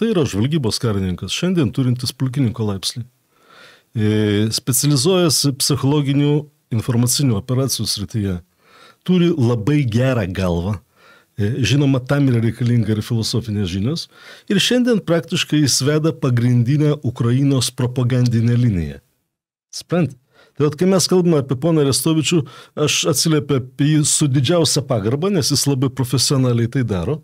Tai yra žvalgybos karininkas, šiandien turintis pulkininko laipsnį. E, Specializuojasi psichologinių informacinių operacijų srityje. Turi labai gerą galvą. E, žinoma, tam yra reikalinga ir filosofinės žinios. Ir šiandien praktiškai jis veda pagrindinę Ukrainos propagandinę liniją. Sprendai? Tai at, kai mes kalbame apie poną Restovičių, aš atsiliepiu apie jį su didžiausia pagarba, nes jis labai profesionaliai tai daro.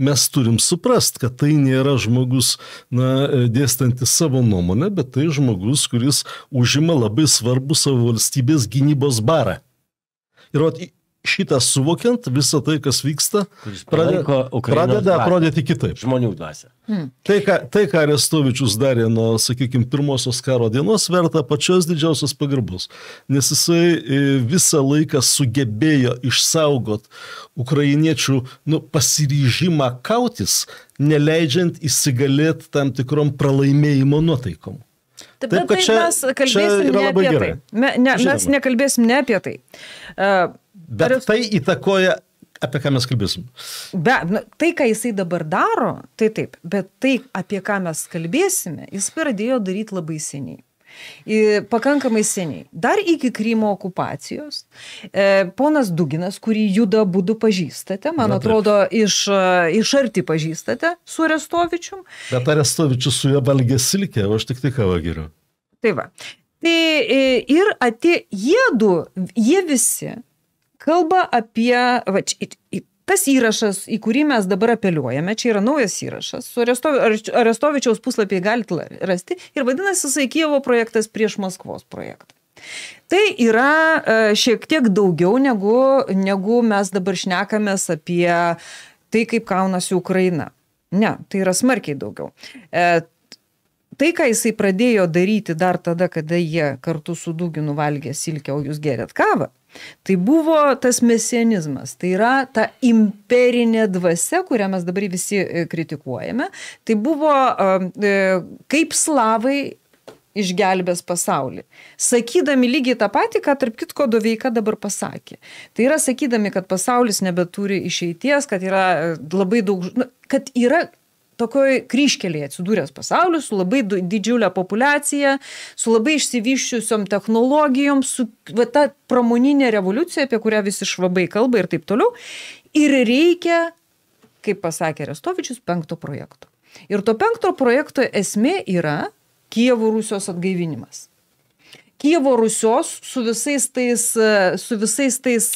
Mes turim suprast, kad tai nėra žmogus na, e, dėstantis savo nuomonę, bet tai žmogus, kuris užima labai svarbu savo valstybės gynybos barą. Ir at, šitą suvokiant, visą tai, kas vyksta, pradeda, pradeda atrodyti kitaip. Žmonių dvasia. Hmm. Tai, ką, tai, ką Restovičius darė nuo, sakykime, pirmosios karo dienos, verta pačios didžiausios pagarbos, nes jisai e, visą laiką sugebėjo išsaugot ukrainiečių nu, pasiryžimą kautis, neleidžiant įsigalėti tam tikrom pralaimėjimo nuotaikom. Taip, Taip kad tai čia, mes kalbėsim čia ne apie gerai. tai. Me, ne, Žinoma. mes nekalbėsim ne apie tai. Uh, Bet jūs... tai įtakoja, apie ką mes kalbėsim. Be, nu, tai, ką jisai dabar daro, tai taip, bet tai, apie ką mes kalbėsime, jis pradėjo daryti labai seniai. Ir pakankamai seniai. Dar iki Krymo okupacijos. E, ponas Duginas, kurį juda būdu pažįstate, man Na, atrodo, iš, e, iš arti pažįstate su Arestovičium. Bet Arestovičius su juo valgė silkę, o aš tik tai kavą geriu. Tai va. Tai e, ir atė, jiedu, jie visi kalba apie, va, čia, tas įrašas, į kurį mes dabar apeliuojame, čia yra naujas įrašas, su Arestovičiaus puslapiai galite rasti, ir vadinasi, jisai Kievo projektas prieš Maskvos projektą. Tai yra e, šiek tiek daugiau negu, negu mes dabar šnekamės apie tai, kaip kaunasi Ukraina. Ne, tai yra smarkiai daugiau. E, tai, ką jisai pradėjo daryti dar tada, kada jie kartu su Duginu valgė silkę, o jūs gerėt kavą, Tai buvo tas mesianizmas, tai yra ta imperinė dvasia, kurią mes dabar visi e, kritikuojame. Tai buvo e, kaip slavai išgelbės pasaulį. Sakydami lygiai tą patį, ką tarp kitko doveika dabar pasakė. Tai yra sakydami, kad pasaulis nebeturi išeities, kad yra e, labai daug, nu, kad yra tokioj kryškelėje atsidūręs pasaulis su labai didžiulė populiacija, su labai išsivyščiusiom technologijom, su va, ta pramoninė revoliucija, apie kurią visi švabai kalba ir taip toliau. Ir reikia, kaip pasakė Restovičius, penkto projekto. Ir to penkto projekto esmė yra Kievų Rusijos atgaivinimas. Kievo Rusios su visais tais, su visais tais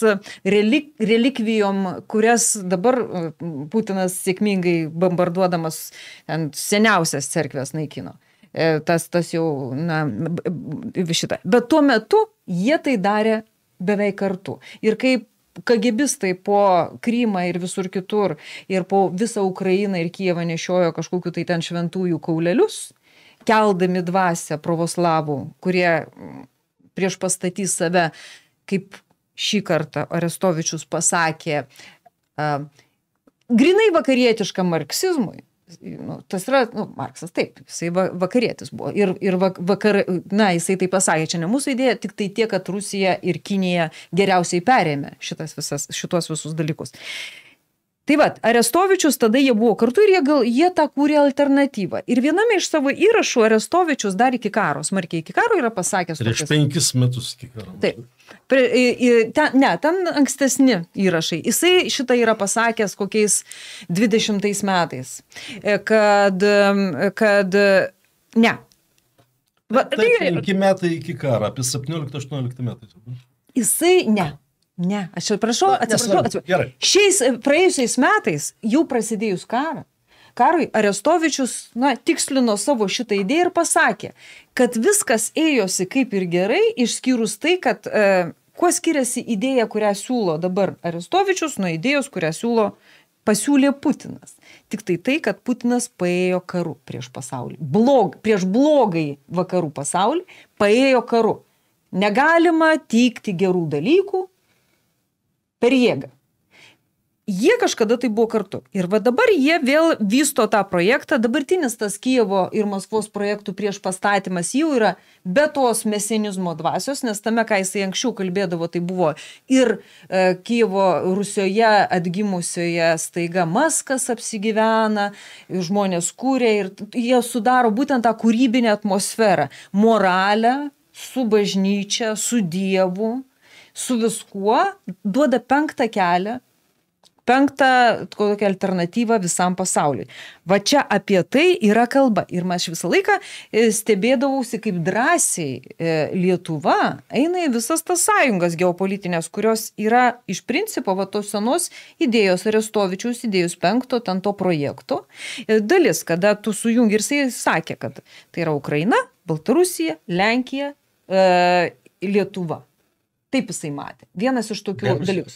relik, relikvijom, kurias dabar mm, Putinas sėkmingai bombarduodamas ant seniausias cerkvės naikino. E, tas, tas jau, na, šitą. Bet tuo metu jie tai darė beveik kartu. Ir kaip kagibistai po Krymą ir visur kitur, ir po visą Ukrainą ir Kievą nešiojo kažkokiu tai ten šventųjų kaulelius, keldami dvasę pravoslavų, kurie prieš pastatys save, kaip šį kartą Arestovičius pasakė, grinai vakarietiškam marksizmui. Nu, tas yra, nu, Marksas taip, jisai vakarietis buvo. Ir, ir vakar, na, jisai tai pasakė, čia ne mūsų idėja, tik tai tiek, kad Rusija ir Kinija geriausiai perėmė šitas visas, šitos visus dalykus. Uh, Tai vad, Arestovičius tada jie buvo kartu ir jie, gal, jie tą kūrė alternatyvą. Ir viename iš savo įrašų Arestovičius dar iki karo, smarkiai iki karo yra pasakęs. Prieš tokias... penkis metus iki karo. Taip. Pre, ten, ne, ten ankstesni įrašai. Jisai šitą yra pasakęs kokiais 20 metais, e, kad, kad ne. Va, tai penki metai iki karo, apie 17-18 metai. Jisai ne. Ne, aš prašau, atsiprašau, nu, atsiprašau. Šiais e, praėjusiais metais, jau prasidėjus karą, karui Arestovičius, na, tikslino savo šitą idėją ir pasakė, kad viskas ėjosi kaip ir gerai, išskyrus tai, kad e, kuo skiriasi idėja, kurią siūlo dabar Arestovičius nuo idėjos, kurią siūlo pasiūlė Putinas. Tik tai tai, kad Putinas paėjo karu prieš pasaulį. Blog, prieš blogai vakarų pasaulį paėjo karu. Negalima teikti gerų dalykų, per jėgą. Jie kažkada tai buvo kartu. Ir va dabar jie vėl vysto tą projektą. Dabartinis tas Kievo ir Maskvos projektų prieš pastatymas jau yra be tos mesinizmo dvasios, nes tame, ką jisai anksčiau kalbėdavo, tai buvo ir e, Kievo Rusijoje atgimusioje staiga Maskas apsigyvena, žmonės kūrė ir jie sudaro būtent tą kūrybinę atmosferą. Moralę su bažnyčia, su Dievu su viskuo, duoda penktą kelią, penktą kokią alternatyvą visam pasauliui. Va čia apie tai yra kalba. Ir aš visą laiką e, stebėdavausi, kaip drąsiai e, Lietuva eina į visas tas sąjungas geopolitinės, kurios yra iš principo va tos senos idėjos Arestovičiaus, idėjos penkto, ten to projekto. E, dalis, kada tu sujungi ir jisai sakė, kad tai yra Ukraina, Baltarusija, Lenkija, Lietuva. Taip jisai matė. Vienas iš tokių dalykų.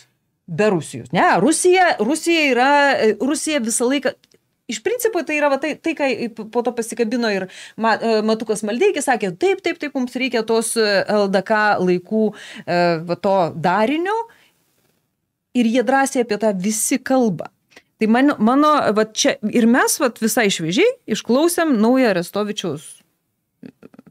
Be Rusijos. Ne, Rusija, Rusija yra, e, Rusija visą laiką, Iš principo tai yra va, tai, tai, ką po to pasikabino ir e, Matukas Maldeikis sakė, taip, taip, taip, mums reikia tos e, LDK laikų va, to darinio ir jie drąsiai apie tą visi kalba. Tai man, mano, va čia ir mes va, visai šviežiai išklausėm naują Restovičiaus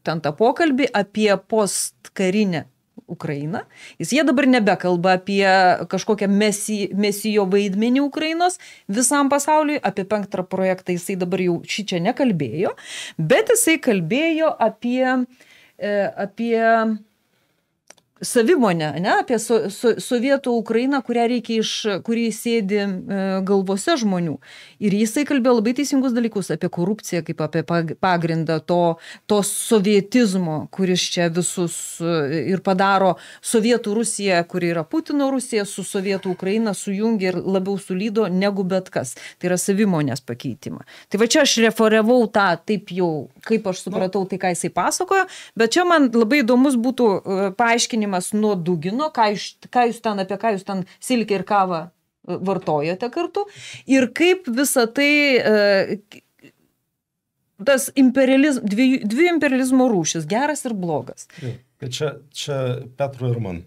ten tą pokalbį apie postkarinę Ukrainą. Jis jie dabar nebekalba apie kažkokią mesi, mesijo vaidmenį Ukrainos visam pasauliui, apie penktą projektą jisai dabar jau šį čia nekalbėjo, bet jisai kalbėjo apie, e, apie savimonę, ne, apie so, so, sovietų Ukrainą, kurią reikia iš, kurį sėdi e, galvose žmonių. Ir jisai kalbėjo labai teisingus dalykus apie korupciją, kaip apie pagrindą to, to sovietizmo, kuris čia visus e, ir padaro sovietų Rusiją, kuri yra Putino Rusija, su sovietų Ukraina sujungia ir labiau sulydo negu bet kas. Tai yra savimonės pakeitimą. Tai va čia aš reforevau tą taip jau, kaip aš supratau nu. tai, ką jisai pasakojo, bet čia man labai įdomus būtų e, paaiškinimas, gyvenimas nuo dugino, ką jūs, ką jūs ten, apie ką jūs ten silkę ir kavą e, vartojate kartu ir kaip visa tai e, tas imperializ, dvi, dvi imperializmo rūšis, geras ir blogas. Tai čia, čia Petru ir man.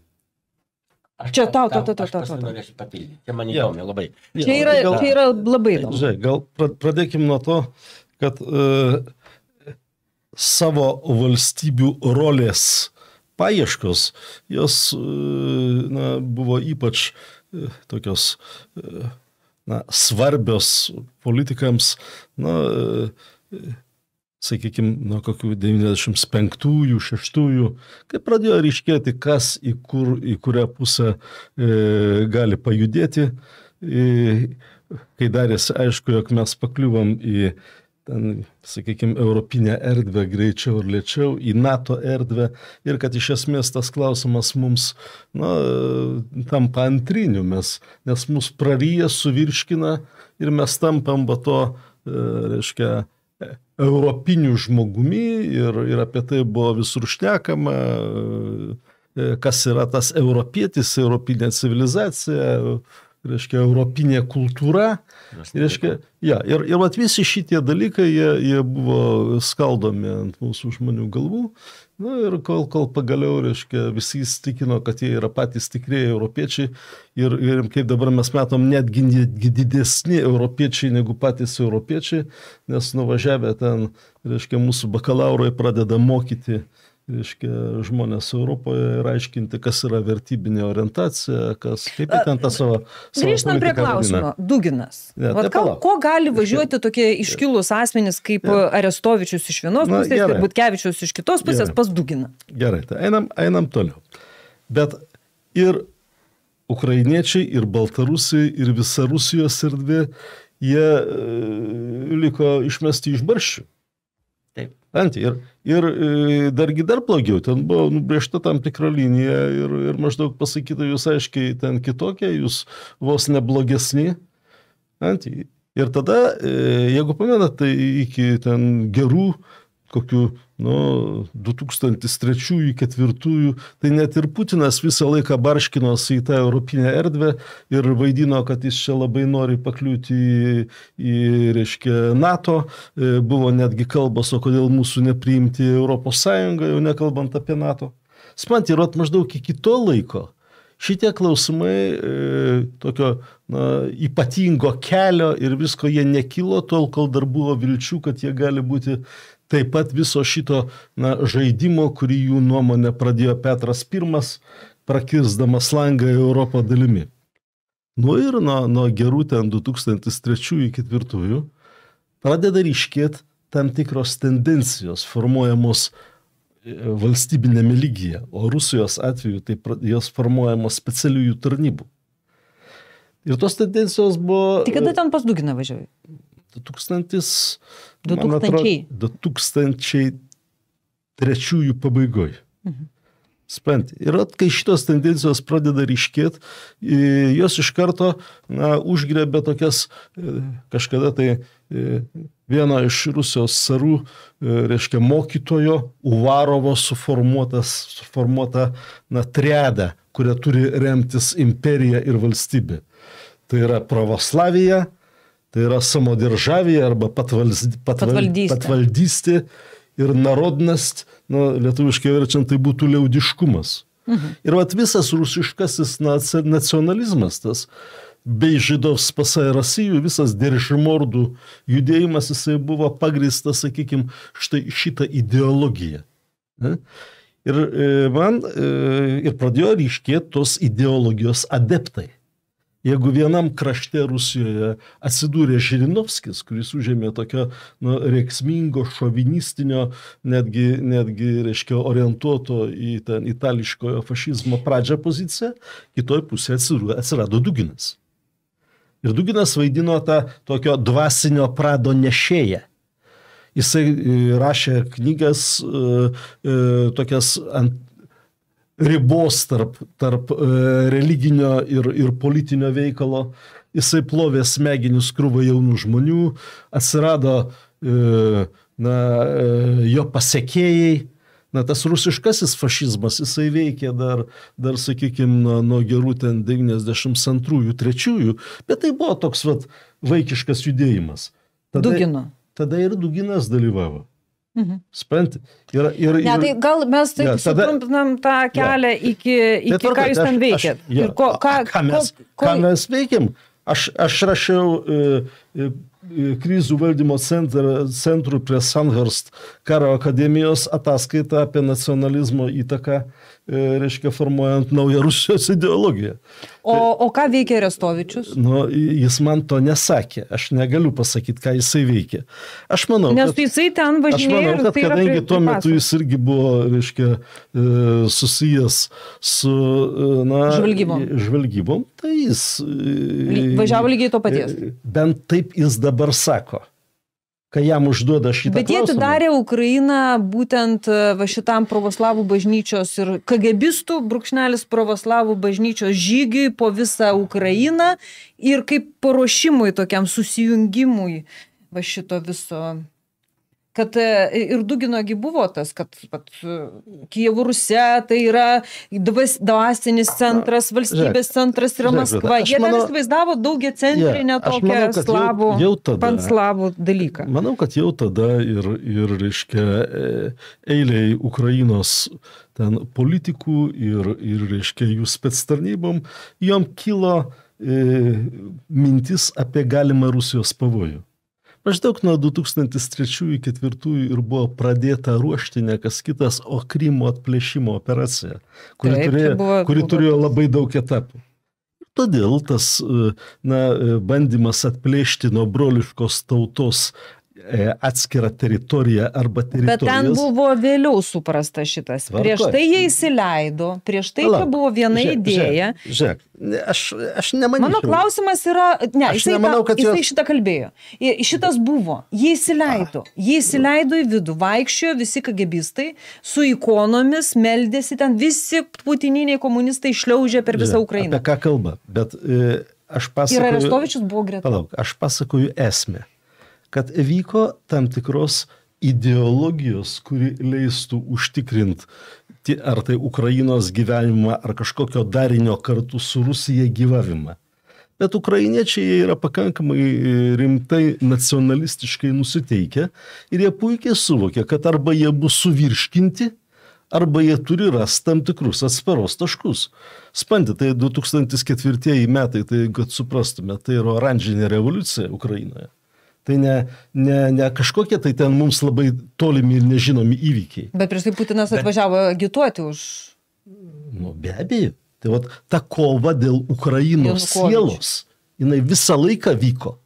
Aš čia tau, tau, tau, tau, tau. tau. Norėčiau papildyti. Čia man įdomi labai. Čia yra, gal, čia yra labai įdomu. Žiūrėk, gal pradėkim nuo to, kad e, savo valstybių rolės paieškos, jos e, na, buvo ypač e, tokios e, na, svarbios politikams, na, sakykime, nuo kokių 95-ųjų, 6-ųjų, kai pradėjo ryškėti, kas į, kur, į kurią pusę e, gali pajudėti, e, kai darėsi aišku, jog mes pakliuvom į ten, sakykime, europinę erdvę greičiau ir lėčiau, į NATO erdvę ir kad iš esmės tas klausimas mums na, tampa antriniu, mes, nes mus praryja, suvirškina ir mes tampam va to, e, reiškia, europiniu žmogumi ir, ir apie tai buvo visur šnekama, e, kas yra tas europietis, europinė civilizacija reiškia, europinė kultūra. Reiškia, ja, ir ir vat, visi šitie dalykai, jie, jie buvo skaldomi ant mūsų žmonių galvų. Na ir kol, kol pagaliau, reiškia, visi įsitikino, kad jie yra patys tikrieji europiečiai ir, ir kaip dabar mes matom, netgi didesni europiečiai negu patys europiečiai, nes nuvažiavę ten, reiškia, mūsų bakalaurai pradeda mokyti uh, reiškia, žmonės Europoje ir aiškinti, kas yra vertybinė orientacija, kas kaip jie ten tą savo... savo Grįžtant prie klausimo, vadina. Duginas. Ja, tai Vat, ką, ko gali važiuoti tokie iškilūs asmenys kaip ja. Arestovičius iš vienos pusės Na, ir Butkevičius iš kitos pusės gerai. pas Duginą? Gerai, tai einam, einam toliau. Bet ir ukrainiečiai, ir baltarusiai, ir visa Rusijos erdvė, jie e, liko išmesti iš barščių. Taip. Ant ir, ir e, dargi dar blogiau, ten buvo nubriežta tam tikra linija ir, ir maždaug pasakyta, jūs aiškiai ten kitokie, jūs vos neblogesni. Ant, ir tada, e, jeigu pamenat, tai iki ten gerų kokių nu, 2003-2004, tai net ir Putinas visą laiką barškinosi į tą europinę erdvę ir vaidino, kad jis čia labai nori pakliūti į, į reiškia, NATO, e, buvo netgi kalbos, o kodėl mūsų nepriimti Europos Sąjungą, jau nekalbant apie NATO. Smant, ir maždaug iki to laiko šitie klausimai e, tokio na, ypatingo kelio ir visko jie nekilo tol, kol dar buvo vilčių, kad jie gali būti taip pat viso šito na, žaidimo, kurį jų nuomonė pradėjo Petras I, prakirsdamas langą į Europą dalimi. Nu ir nuo, nuo gerų ten 2003 iki 2004 pradeda ryškėti tam tikros tendencijos formuojamos e, valstybinėme lygyje, o Rusijos atveju tai jos formuojamos specialiųjų tarnybų. Ir tos tendencijos buvo. Tik kada e, ten pas Duginą važiavai? 2000, 2000. Atrodo, 2003 pabaigoje. Mhm. Spent. Ir at, kai šitos tendencijos pradeda ryškėti, jos iš karto na, užgrebė tokias e, kažkada tai e, vieno iš Rusijos sarų, e, reiškia, mokytojo Uvarovo suformuota na, triada, kuria turi remtis imperija ir valstybė. Tai yra Pravoslavija, Tai yra samodiržavė arba patvaldystė. patvaldystė. patvaldystė ir narodnast, nu, lietuviškai verčiant, tai būtų liaudiškumas. Mhm. Ir vat visas rusiškasis nacionalizmas, tas bei žydovs pasai rasijų, visas deržimordų judėjimas, jisai buvo pagristas, sakykime, štai šitą ideologiją. Ne? Ir e, man e, ir pradėjo ryškėti tos ideologijos adeptai. Jeigu vienam krašte Rusijoje atsidūrė Žirinovskis, kuris užėmė tokio nu, reiksmingo, šovinistinio, netgi, netgi reiškia, orientuoto į ten itališkojo fašizmo pradžią poziciją, kitoj pusėje atsirado, atsirado Duginas. Ir Duginas vaidino tą tokio dvasinio prado nešėją. Jisai e, rašė knygas, e, e, tokias ant ribos tarp, tarp e, religinio ir, ir politinio veikalo. Jisai plovė smegenis krūvą jaunų žmonių, atsirado e, na, e, jo pasiekėjai. Na, tas rusiškasis fašizmas, jisai veikė dar, dar sakykime, nuo, nuo gerų ten 92-3, bet tai buvo toks vat, vaikiškas judėjimas. Tada, Dugino. Tada ir Duginas dalyvavo. Mhm. Spanti. Ir, ir, ir, ne, tai gal mes taip ja, tada, sutrumpinam tą kelią ja. iki, iki tai ką tai jūs ten veikiat. Aš, ja, ir ko, ką, ką, mes, ko, ką mes veikiam? Aš, aš rašiau e, e, E, krizių valdymo centrų prie Sanhurst karo akademijos ataskaita apie nacionalizmo įtaką, e, reiškia, formuojant naują Rusijos ideologiją. O, tai, o ką veikia Restovičius? Nu, jis man to nesakė, aš negaliu pasakyti, ką jisai veikia. Aš manau, Nes kad, jisai ten važiavo. Aš manau, kad tai kadangi tuo metu jis irgi buvo, reiškia, e, susijęs su na, žvalgybom. žvalgybom, tai jis... Važiavo lygiai to paties. Bent taip jis dabar dabar sako? kai jam užduoda šitą Bet klausimą. Bet jie atidarė Ukrainą būtent e, va šitam pravoslavų bažnyčios ir kagebistų brūkšnelis pravoslavų bažnyčios žygiui po visą Ukrainą ir kaip paruošimui tokiam susijungimui va šito viso kad e, ir Dugino gi buvo tas, kad pat, Kievų Rusė tai yra dvasinis centras, valstybės centras yra Maskva. Jie manau, dar įsivaizdavo daugia centrinę ja, tokią manau, slavų, jau, jau tada, panslavų dalyką. Manau, kad jau tada ir, ir reiškia, e, eiliai Ukrainos ten politikų ir, ir reiškia, jų spetstarnybom, jom kilo e, mintis apie galimą Rusijos pavojų. Maždaug nuo 2003 iki 2004 ir buvo pradėta ruošti ne kas kitas, o Krymo atplėšimo operacija, kuri, Taip, turėjo, tai buvo, kuri buvo... turėjo labai daug etapų. Todėl tas e, na, e, bandymas atplėšti nuo broliškos tautos E, atskirą teritoriją arba teritoriją. Bet ten buvo vėliau suprasta šitas. Varko. Prieš tai jie įsileido, prieš tai Lala. čia buvo viena žiūrėk, idėja. Žiūrėk, aš, aš nemaniau. Mano klausimas yra, ne, aš jisai, nemanau, kad jisai jos... šitą kalbėjo. Ir šitas buvo, jie įsileido, ah. jie įsileido į vidų, vaikščiojo visi kagebistai su ikonomis, meldėsi ten, visi putininiai komunistai šliaužė per visą žiūrėk, Ukrainą. Apie ką kalba, bet... E, Aš pasakoju, ir Arestovičius buvo greta. Palauk, aš pasakoju esmę kad vyko tam tikros ideologijos, kuri leistų užtikrinti ar tai Ukrainos gyvenimą, ar kažkokio darinio kartu su Rusija gyvavimą. Bet ukrainiečiai yra pakankamai e, rimtai nacionalistiškai nusiteikę ir jie puikiai suvokia, kad arba jie bus suvirškinti, arba jie turi rasti tam tikrus atsparos taškus. Spandi, tai 2004 metai, tai kad suprastume, tai yra oranžinė revoliucija Ukrainoje. Tai ne, ne, ne kažkokie tai ten mums labai tolimi ir nežinomi įvykiai. Bet prieš tai Putinas Bet... atvažiavo agituoti už... Nu, be abejo. Tai vat, ta kova dėl Ukrainos Janukovič. sielos, jinai visą laiką vyko.